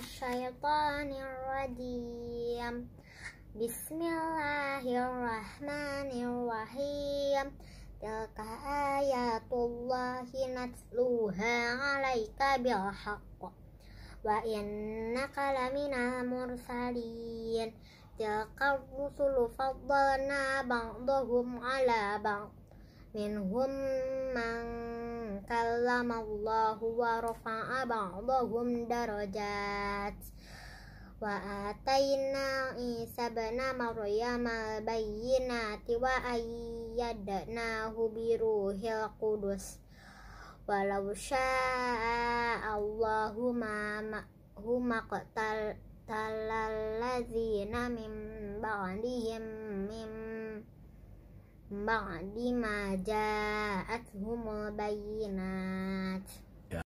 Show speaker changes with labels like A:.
A: الشيطان الرجيم بسم الله الرحمن الرحيم تلك آيات الله نتلوها عليك بالحق وإنك لمن المرسلين تلك الرسل فضلنا بعضهم على بعض منهم من Allahu wa rafa'a ba'dahum darajat wa atayna Isa bin Maryam al-bayyinati wa ayyadnahu bi ruhil qudus walau syaa Allahu ma huma qatal talallazina min ba'dihim min بعد ما جاءتهم البينات